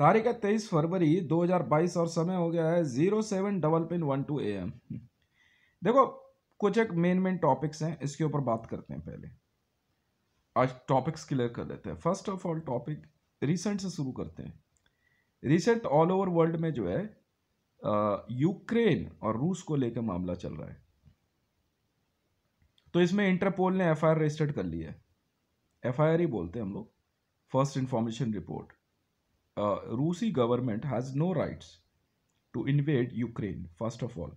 तारीख है तेईस फरवरी 2022 और समय हो गया है जीरो सेवन डबल पिन वन टू ए एम देखो कुछ एक मेन मेन टॉपिक्स हैं इसके ऊपर बात करते हैं पहले आज टॉपिक्स क्लियर कर देते हैं first of all topic recent से शुरू करते हैं रिसेंट ऑल ओवर वर्ल्ड में जो है यूक्रेन और रूस को लेकर मामला चल रहा है तो इसमें इंटरपोल ने एफ रजिस्टर्ड कर ली है एफ ही बोलते हैं हम लोग first information report uh, Rusi government has no rights to invade Ukraine, first of all.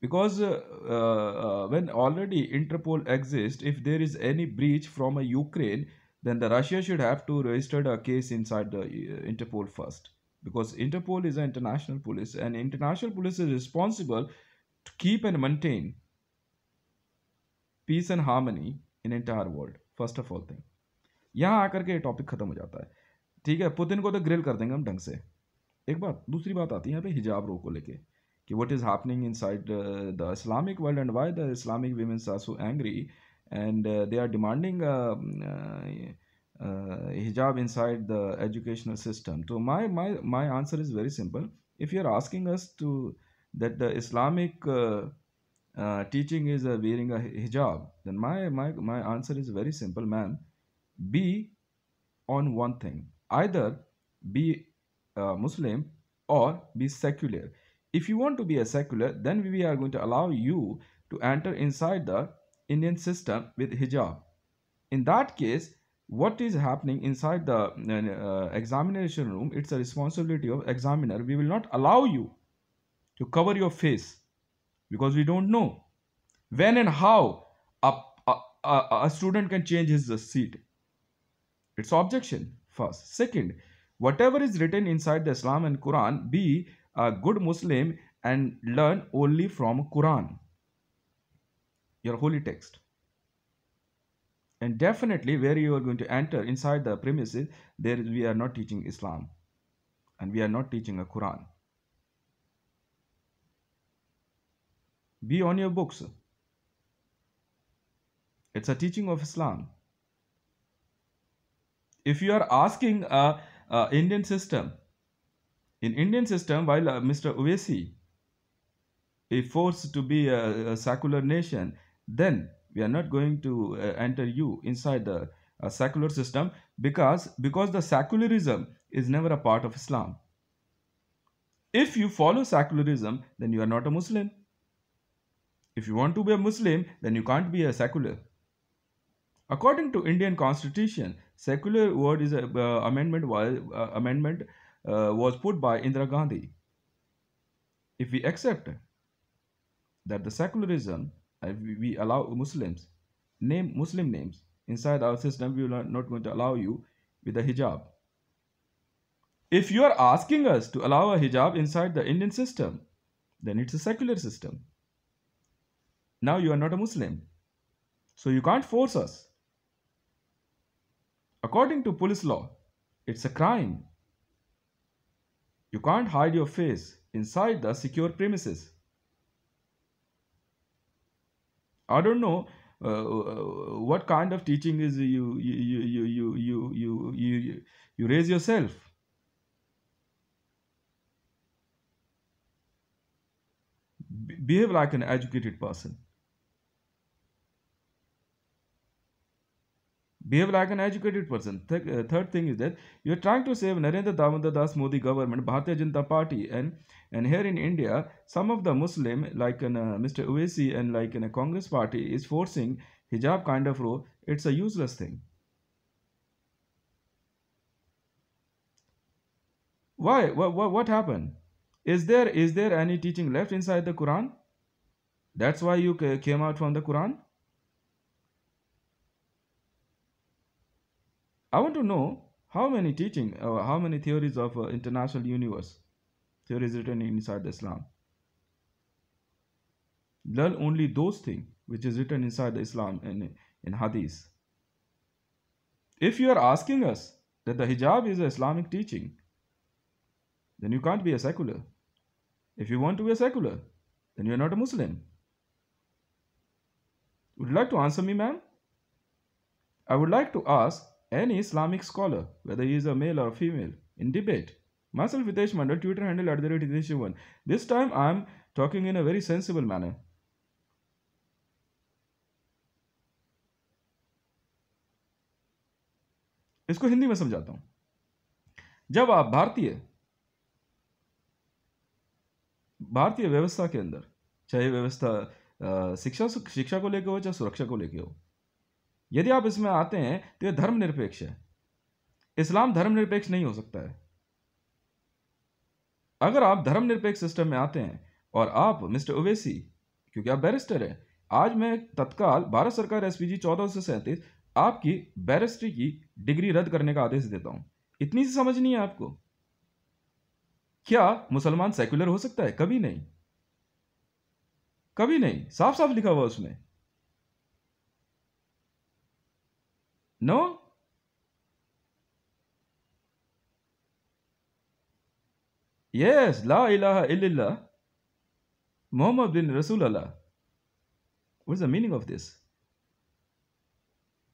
Because uh, uh, when already Interpol exists, if there is any breach from a Ukraine, then the Russia should have to register a case inside the uh, Interpol first. Because Interpol is an international police and international police is responsible to keep and maintain peace and harmony in entire world. First of all thing. यहाँ आकर के ये topic खत्म हो जाता है ठीक है पुतिन को तो ग्रिल कर देंगे हम ढंग से एक बात दूसरी बात आती है यहाँ पे हिजाब रो को लेके कि what is happening inside the Islamic world and why the Islamic womens are so angry and they are demanding hijab inside the educational system तो my my my answer is very simple if you are asking us to that the Islamic teaching is uh, wearing a my my my my my answer is very simple ma'am be on either be a Muslim or be secular. If you want to be a secular, then we are going to allow you to enter inside the Indian system with hijab. In that case, what is happening inside the uh, uh examination room, it's a responsibility of examiner. We will not allow you to cover your face because we don't know when and how a, a, a student can change his seat. It's objection first. Second, whatever is written inside the Islam and Quran, be a good Muslim and learn only from Quran, your holy text. And definitely where you are going to enter inside the premises, there we are not teaching Islam and we are not teaching a Quran. Be on your books. It's a teaching of Islam if you are asking a Indian system, in Indian system, while uh, Mr. Uwesi is forced to be a, a, secular nation, then we are not going to uh, enter you inside the uh, secular system because because the secularism is never a part of Islam. If you follow secularism, then you are not a Muslim. If you want to be a Muslim, then you can't be a secular. According to Indian Constitution, secular word is a uh, amendment was uh, amendment uh, was put by Indira Gandhi. If we accept that the secularism uh, we allow Muslims name Muslim names inside our system, we are not going to allow you with a hijab. If you are asking us to allow a hijab inside the Indian system, then it's a secular system. Now you are not a Muslim. So you can't force us. According to police law, it's a crime. You can't hide your face inside the secure premises. I don't know uh, uh what kind of teaching is you you you you you you you you raise yourself. Behave like an educated person. behave like an educated person. Th uh, third thing is that you are trying to save Narendra Damodar Das Modi government, Bharatiya Janata Party, and and here in India, some of the Muslim like an, uh, Mr. Uwesi and like in a uh, Congress party is forcing hijab kind of rule. It's a useless thing. Why? What, what, what happened? Is there is there any teaching left inside the Quran? That's why you came out from the Quran. I want to know how many teaching, uh, how many theories of uh, international universe theories written inside the Islam. Learn only those things which is written inside the Islam and in Hadith. If you are asking us that the hijab is an Islamic teaching, then you can't be a secular. If you want to be a secular, then you're not a Muslim. Would you like to answer me, ma'am? I would like to ask any Islamic scholar, whether he is a male or a female, in debate. Myself Vitesh Mandal, Twitter handle at the rate Hitesh1. This time I am talking in a very sensible manner. इसको हिंदी में समझाता हूं जब आप भारतीय भारतीय व्यवस्था के अंदर चाहे व्यवस्था शिक्षा शिक्षा को लेकर हो चाहे सुरक्षा को लेकर हो यदि आप इसमें आते हैं तो यह धर्मनिरपेक्ष है इस्लाम धर्मनिरपेक्ष नहीं हो सकता है अगर आप धर्मनिरपेक्ष सिस्टम में आते हैं और आप मिस्टर ओवेसी क्योंकि आप बैरिस्टर हैं आज मैं तत्काल भारत सरकार एस पी चौदह सौ सैंतीस आपकी बैरिस्ट्री की डिग्री रद्द करने का आदेश देता हूं इतनी सी समझ नहीं है आपको क्या मुसलमान सेक्युलर हो सकता है कभी नहीं कभी नहीं साफ साफ लिखा हुआ उसमें No? Yes, La ilaha illallah, Muhammad bin Rasulallah. What's the meaning of this?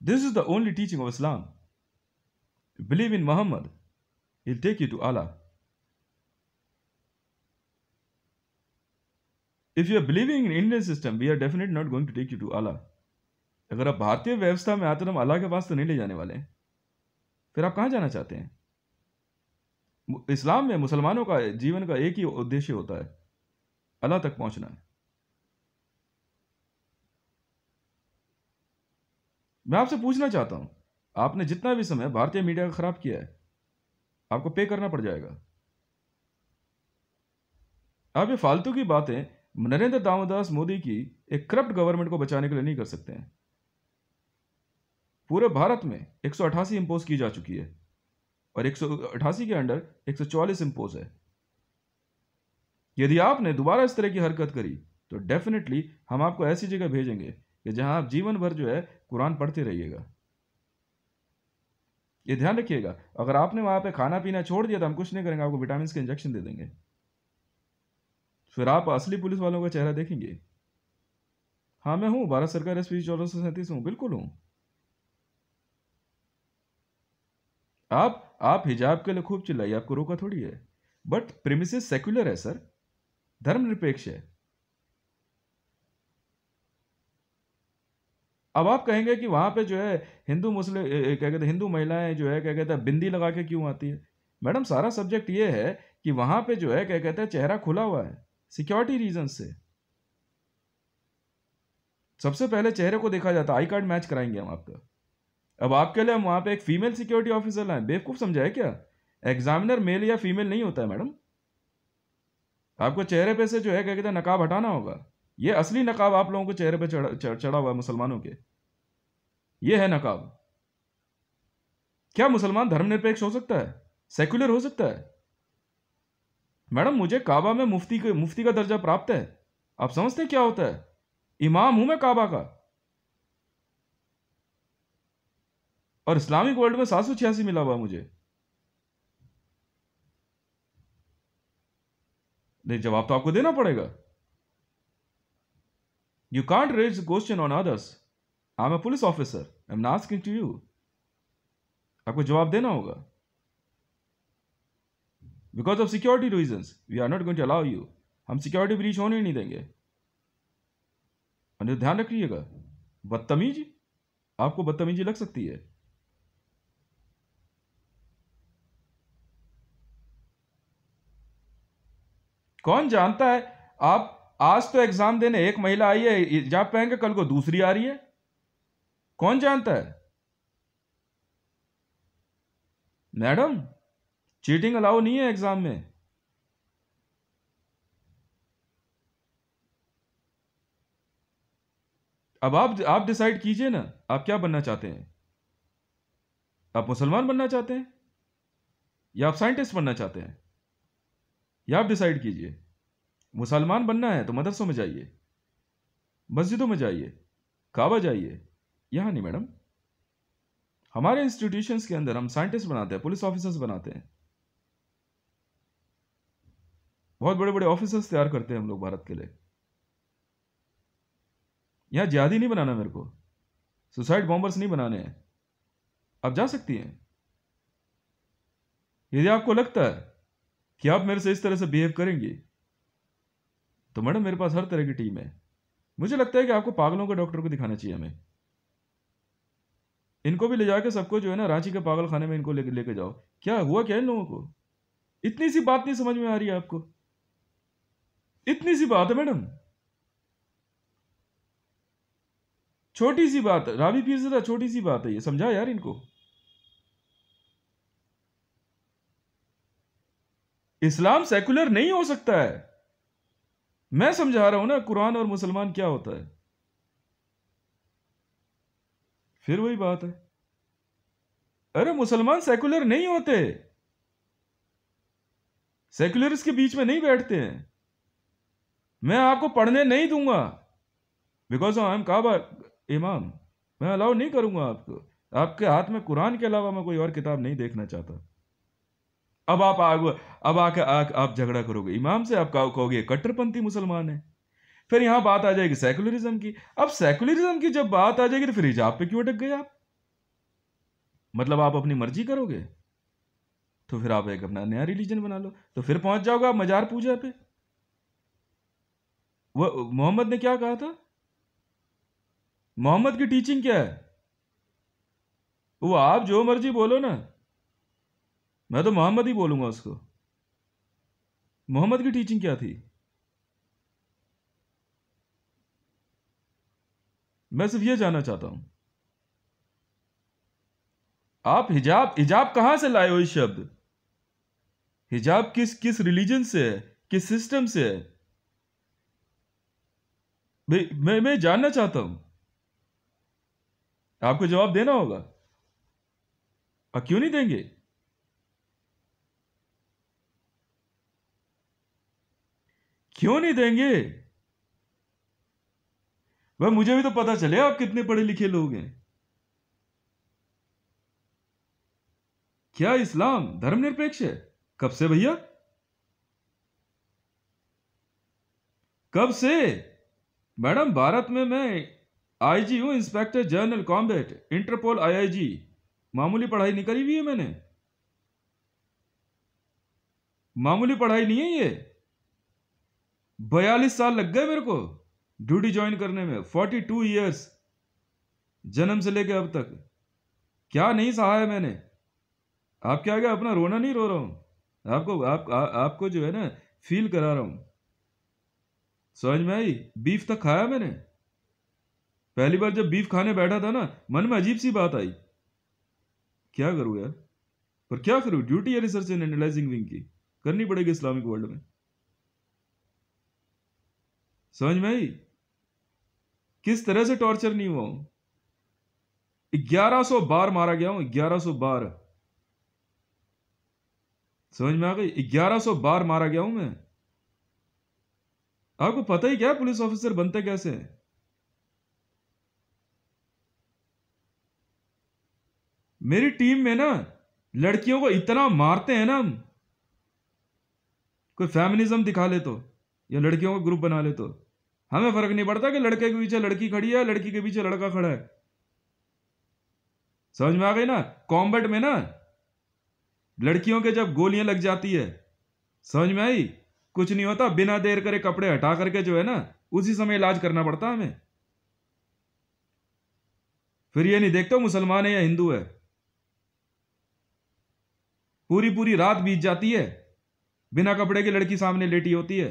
This is the only teaching of Islam. Believe in Muhammad, he'll take you to Allah. If you are believing in Indian system, we are definitely not going to take you to Allah. अगर आप भारतीय व्यवस्था में आते तो हम अल्लाह के पास तो नहीं ले जाने वाले फिर आप कहाँ जाना चाहते हैं इस्लाम में मुसलमानों का जीवन का एक ही उद्देश्य होता है अल्लाह तक पहुंचना है मैं आपसे पूछना चाहता हूं आपने जितना भी समय भारतीय मीडिया का खराब किया है आपको पे करना पड़ जाएगा आप ये फालतू की बातें नरेंद्र दामोदास मोदी की एक करप्ट गवर्नमेंट को बचाने के लिए नहीं कर सकते हैं पूरे भारत में एक सौ अठासी इम्पोज की जा चुकी है और एक सौ अठासी के अंडर एक सौ है यदि आपने दोबारा इस तरह की हरकत करी तो डेफिनेटली हम आपको ऐसी जगह भेजेंगे कि जहां आप जीवन भर जो है कुरान पढ़ते रहिएगा ये ध्यान रखिएगा अगर आपने वहां पे खाना पीना छोड़ दिया तो हम कुछ नहीं करेंगे आपको विटामिन के इंजेक्शन दे देंगे फिर आप असली पुलिस वालों का चेहरा देखेंगे हाँ मैं हूँ भारत सरकार एस पी चौदह सौ सैंतीस हूँ बिल्कुल हूँ आप आप हिजाब के लिए खूब चिल्लाई आपको रोका थोड़ी है बट प्रेमिस सेक्युलर है सर धर्मनिरपेक्ष है अब आप कहेंगे कि वहां पे जो है हिंदू मुस्लिम क्या कहते हिंदू महिलाएं जो है क्या कहते हैं बिंदी लगा के क्यों आती है मैडम सारा सब्जेक्ट ये है कि वहां पे जो है क्या कहते हैं चेहरा खुला हुआ है सिक्योरिटी रीजन से सबसे पहले चेहरे को देखा जाता है आई कार्ड मैच कराएंगे हम आपका अब आपके लिए हम वहाँ पे एक फीमेल सिक्योरिटी ऑफिसर लाए बेवकूफ़ समझाए क्या एग्जामिनर मेल या फीमेल नहीं होता है मैडम आपको चेहरे पे से जो है क्या कहते हैं नकाब हटाना होगा ये असली नकाब आप लोगों को चेहरे पे चढ़ा चढ़ा चड़, हुआ है मुसलमानों के ये है नकाब क्या मुसलमान धर्मनिरपेक्ष हो सकता है सेक्युलर हो सकता है मैडम मुझे काबा में मुफ्ती के मुफ्ती का दर्जा प्राप्त है आप समझते क्या होता है इमाम हूं मैं काबा का और इस्लामिक वर्ल्ड में सात सौ छियासी मिला हुआ मुझे नहीं जवाब तो आपको देना पड़ेगा you can't raise question on others I am a police officer I am asking to you आपको जवाब देना होगा because of security reason we are not going to allow you हम सिक्योरिटी ब्रीच होने ही नहीं देंगे ध्यान रखिएगा बदतमीजी आपको बदतमीजी लग सकती है कौन जानता है आप आज तो एग्जाम देने एक महिला आई है जा पाएंगे कल को दूसरी आ रही है कौन जानता है मैडम चीटिंग अलाउ नहीं है एग्जाम में अब आप आप डिसाइड कीजिए ना आप क्या बनना चाहते हैं आप मुसलमान बनना चाहते हैं या आप साइंटिस्ट बनना चाहते हैं या आप डिसाइड कीजिए मुसलमान बनना है तो मदरसों में जाइए मस्जिदों में जाइए काबा जाइए यहाँ नहीं मैडम हमारे इंस्टीट्यूशंस के अंदर हम साइंटिस्ट बनाते हैं पुलिस ऑफिसर्स बनाते हैं बहुत बड़े बड़े ऑफिसर्स तैयार करते हैं हम लोग भारत के लिए यहाँ ज्यादी नहीं बनाना मेरे को सुसाइड बॉम्बर्स नहीं बनाने हैं आप जा सकती हैं यदि आपको लगता है कि आप मेरे से इस तरह से बिहेव करेंगे तो मैडम मेरे पास हर तरह की टीम है मुझे लगता है कि आपको पागलों के डॉक्टर को दिखाना चाहिए हमें इनको भी ले जाके सबको जो है ना रांची के पागल खाने में इनको लेके लेके जाओ क्या हुआ क्या इन लोगों को इतनी सी बात नहीं समझ में आ रही है आपको इतनी सी बात है मैडम छोटी सी बात रावी पीर से तो छोटी सी बात है ये समझा यार इनको इस्लाम सेकुलर नहीं हो सकता है मैं समझा रहा हूं ना कुरान और मुसलमान क्या होता है फिर वही बात है अरे मुसलमान सेकुलर नहीं होते सेकुलर के बीच में नहीं बैठते हैं मैं आपको पढ़ने नहीं दूंगा बिकॉज आई एम काबा इमाम मैं अलाउ नहीं करूंगा आपको आपके हाथ में कुरान के अलावा मैं कोई और किताब नहीं देखना चाहता अब आप आग अब आकर आप झगड़ा करोगे इमाम से आप कहोगे कट्टरपंथी मुसलमान है फिर यहां बात आ जाएगी सेकुलरिज्म की अब सेकुलरिज्म की जब बात आ जाएगी तो फिर हिजाब पे क्यों अटक गए आप मतलब आप अपनी मर्जी करोगे तो फिर आप एक अपना नया रिलीजन बना लो तो फिर पहुंच जाओगे आप मजार पूजा पे वो मोहम्मद ने क्या कहा था मोहम्मद की टीचिंग क्या है वो आप जो मर्जी बोलो ना मैं तो मोहम्मद ही बोलूंगा उसको मोहम्मद की टीचिंग क्या थी मैं सिर्फ ये जानना चाहता हूं आप हिजाब हिजाब कहां से लाए हो इस शब्द हिजाब किस किस रिलीजन से है किस सिस्टम से है मैं मैं जानना चाहता हूं आपको जवाब देना होगा और क्यों नहीं देंगे क्यों नहीं देंगे भाई मुझे भी तो पता चले आप कितने पढ़े लिखे लोग हैं क्या इस्लाम धर्मनिरपेक्ष है कब से भैया कब से मैडम भारत में मैं आईजी हूं इंस्पेक्टर जनरल कॉम्बेट इंटरपोल आईआईजी मामूली पढ़ाई नहीं करी हुई है मैंने मामूली पढ़ाई नहीं है ये बयालीस साल लग गए मेरे को ड्यूटी ज्वाइन करने में फोर्टी टू ईयर्स जन्म से लेके अब तक क्या नहीं सहा है मैंने आप क्या क्या अपना रोना नहीं रो रहा हूँ आपको आप, आ, आपको जो है ना फील करा रहा हूँ समझ में आई बीफ तक खाया मैंने पहली बार जब बीफ खाने बैठा था ना मन में अजीब सी बात आई क्या करूँ यार पर क्या करूँ ड्यूटी है रिसर्च एंड एनालाइजिंग विंग की करनी पड़ेगी इस्लामिक वर्ल्ड में समझ में आई किस तरह से टॉर्चर नहीं हुआ हूं ग्यारह सो बार मारा गया हूं ग्यारह सो बार समझ में आ गई ग्यारह सो बार मारा गया हूं मैं आपको पता ही क्या पुलिस ऑफिसर बनते कैसे हैं मेरी टीम में ना लड़कियों को इतना मारते हैं ना हम कोई फेमिनिज्म दिखा ले तो या लड़कियों का ग्रुप बना ले तो हमें फर्क नहीं पड़ता कि लड़के के पीछे लड़की खड़ी है लड़की के पीछे लड़का खड़ा है समझ में आ गई ना कॉम्बेट में ना लड़कियों के जब गोलियां लग जाती है समझ में आई कुछ नहीं होता बिना देर करे कपड़े हटा करके जो है ना उसी समय इलाज करना पड़ता हमें फिर ये नहीं देखते मुसलमान है या हिंदू है पूरी पूरी रात बीत जाती है बिना कपड़े की लड़की सामने लेटी होती है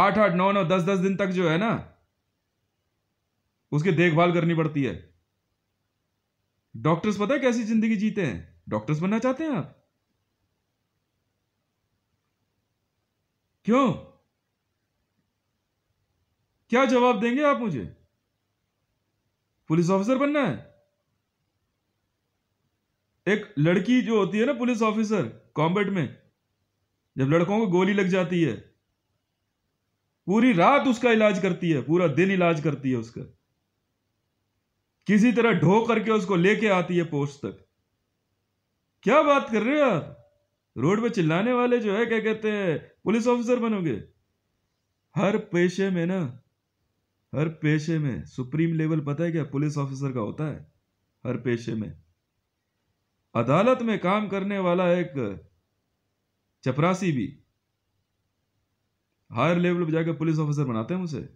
आठ आठ नौ नौ दस दस दिन तक जो है ना उसकी देखभाल करनी पड़ती है डॉक्टर्स पता है कैसी जिंदगी जीते हैं डॉक्टर्स बनना चाहते हैं आप क्यों क्या जवाब देंगे आप मुझे पुलिस ऑफिसर बनना है एक लड़की जो होती है ना पुलिस ऑफिसर कॉम्बेट में जब लड़कों को गोली लग जाती है पूरी रात उसका इलाज करती है पूरा दिन इलाज करती है उसका किसी तरह ढो करके उसको लेके आती है पोस्ट तक क्या बात कर रहे हो आप रोड पे चिल्लाने वाले जो है क्या कहते हैं पुलिस ऑफिसर बनोगे हर पेशे में ना हर पेशे में सुप्रीम लेवल पता है क्या पुलिस ऑफिसर का होता है हर पेशे में अदालत में काम करने वाला एक चपरासी भी हायर लेवल पर जाकर पुलिस ऑफिसर बनाते हैं उसे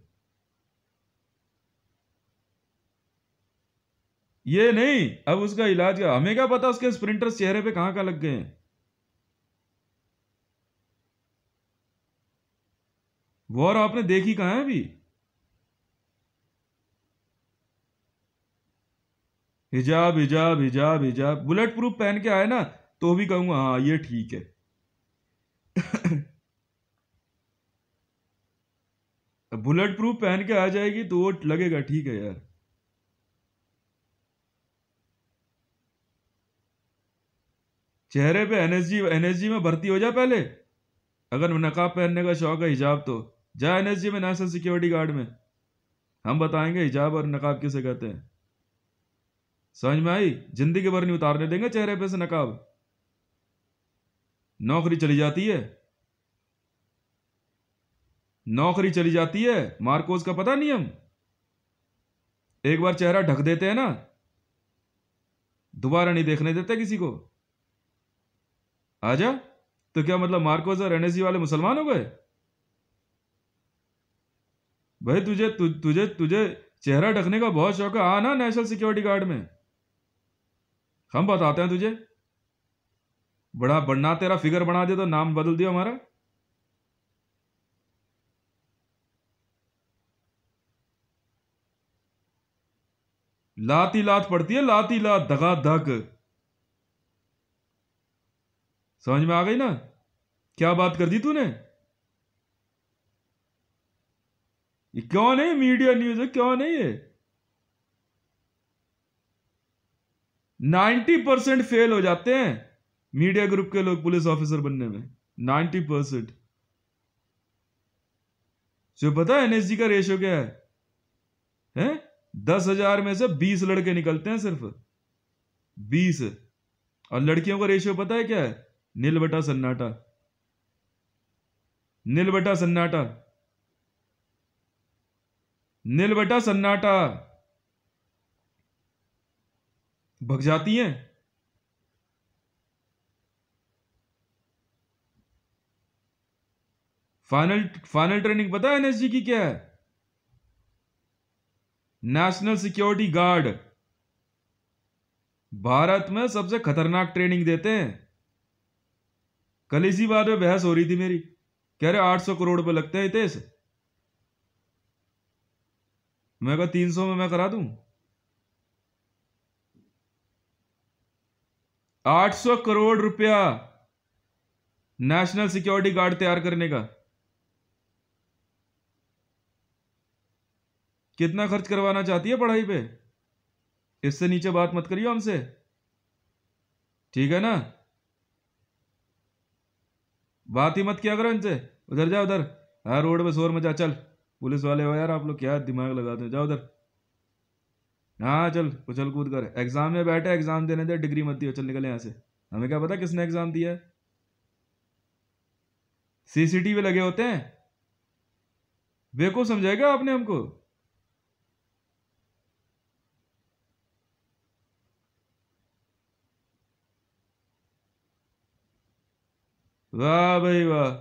ये नहीं अब उसका इलाज क्या हमें क्या पता उसके स्प्रिंटर चेहरे पे कहां कहां लग गए हैं वॉर आपने देखी कहा है अभी हिजाब हिजाब हिजाब हिजाब बुलेट प्रूफ पहन के आए ना तो भी कहूंगा हाँ ये ठीक है बुलेट प्रूफ पहन के आ जाएगी तो वो लगेगा ठीक है यार चेहरे पे एनएसजी एनएसजी में भर्ती हो जा पहले अगर नकाब पहनने का शौक है हिजाब तो जा एनएसजी में नेशनल सिक्योरिटी गार्ड में हम बताएंगे हिजाब और नकाब किसे कहते हैं समझ में आई जिंदगी भर नहीं उतारने देंगे चेहरे पे से नकाब नौकरी चली जाती है नौकरी चली जाती है मार्कोस का पता नियम एक बार चेहरा ढक देते हैं ना दोबारा नहीं देखने देते किसी को आजा तो क्या मतलब मार्कोस और एनएसजी वाले मुसलमान हो गए भाई तुझे तु, तुझे तुझे चेहरा ढकने का बहुत शौक है आ ना नेशनल सिक्योरिटी गार्ड में हम बताते हैं तुझे बड़ा बढ़ना तेरा फिगर बना दे तो नाम बदल दिया हमारा लाती लात पड़ती है लाती लात धगा धक समझ में आ गई ना क्या बात कर दी तूने ये क्यों नहीं मीडिया न्यूज है क्यों नहीं है नाइन्टी परसेंट फेल हो जाते हैं मीडिया ग्रुप के लोग पुलिस ऑफिसर बनने में नाइन्टी परसेंट जो पता है एनएसजी का रेशियो क्या है है? दस हजार में से बीस लड़के निकलते हैं सिर्फ बीस और लड़कियों का रेशियो पता है क्या है नील बटा सन्नाटा नील बटा सन्नाटा नील बटा सन्नाटा भग जाती हैं फाइनल फाइनल ट्रेनिंग पता है एनएसजी की क्या है नेशनल सिक्योरिटी गार्ड भारत में सबसे खतरनाक ट्रेनिंग देते हैं कल इसी बात में बहस हो रही थी मेरी कह रहे 800 करोड़ रुपए लगते हैं इतेश मैं कहा 300 में मैं करा दू 800 करोड़ रुपया नेशनल सिक्योरिटी गार्ड तैयार करने का कितना खर्च करवाना चाहती है पढ़ाई पे इससे नीचे बात मत करियो हमसे ठीक है ना बात ही मत किया करो इनसे उधर जाओ उधर हाँ रोड पे शोर मचा चल पुलिस वाले हो यार आप लोग क्या दिमाग लगाते हो जाओ उधर हाँ चल उछल कूद कर एग्जाम में बैठे एग्जाम देने दे डिग्री मत दियो चल निकले यहाँ से हमें क्या पता किसने एग्जाम दिया है सीसीटीवी लगे होते हैं बेको समझाएगा आपने हमको वाह भाई वाह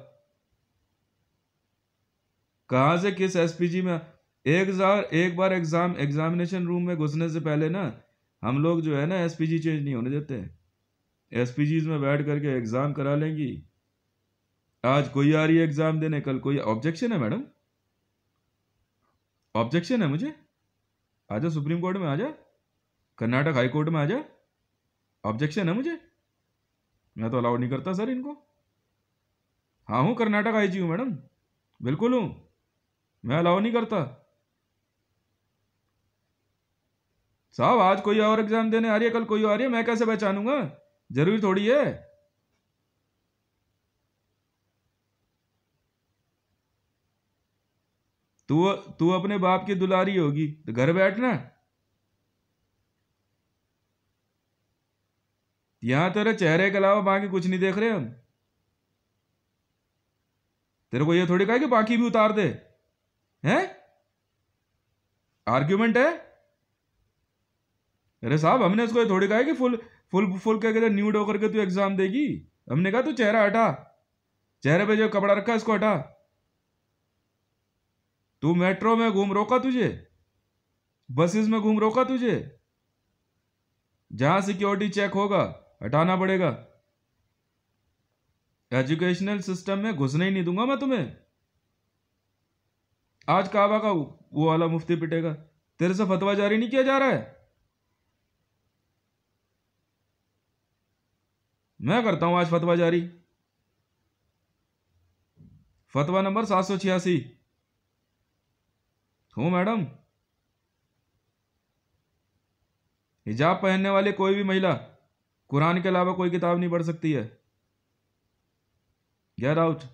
कहा से किस एसपीजी में एक बार एक बार एग्जाम एग्जामिनेशन रूम में घुसने से पहले ना हम लोग जो है ना एसपीजी चेंज नहीं होने देते एस में बैठ करके एग्जाम करा लेंगी आज कोई आ रही है एग्जाम देने कल कोई ऑब्जेक्शन है मैडम ऑब्जेक्शन है मुझे आ सुप्रीम कोर्ट में आ जा कर्नाटक हाई कोर्ट में आ जा ऑब्जेक्शन है मुझे मैं तो अलाउड नहीं करता सर इनको हाँ हूँ कर्नाटक आई जी हूँ मैडम बिल्कुल हूँ मैं अलाउ नहीं करता साहब आज कोई और एग्जाम देने आ रही है कल कोई आ रही है मैं कैसे पहचानूंगा जरूरी थोड़ी है तू तू अपने बाप की दुलारी होगी तो घर बैठना यहां तेरे चेहरे के अलावा बाकी कुछ नहीं देख रहे हम तेरे को ये थोड़ी कहा कि बाकी भी उतार दे हैं आर्ग्यूमेंट है अरे साहब हमने उसको ये थोड़ी कहा कि फुल फुल फुल के न्यूड होकर के तू एग्जाम देगी हमने कहा तू चेहरा हटा चेहरे पे जो कपड़ा रखा इसको हटा तू मेट्रो में घूम रोका तुझे बसेस में घूम रोका तुझे जहां सिक्योरिटी चेक होगा हटाना पड़ेगा एजुकेशनल सिस्टम में घुसने ही नहीं दूंगा मैं तुम्हें आज काबा का वो वाला मुफ्ती पिटेगा तेरे से फतवा जारी नहीं किया जा रहा है मैं करता हूं आज फतवा जारी फतवा नंबर सात सौ छियासी हूं मैडम हिजाब पहनने वाली कोई भी महिला कुरान के अलावा कोई किताब नहीं पढ़ सकती है Get out.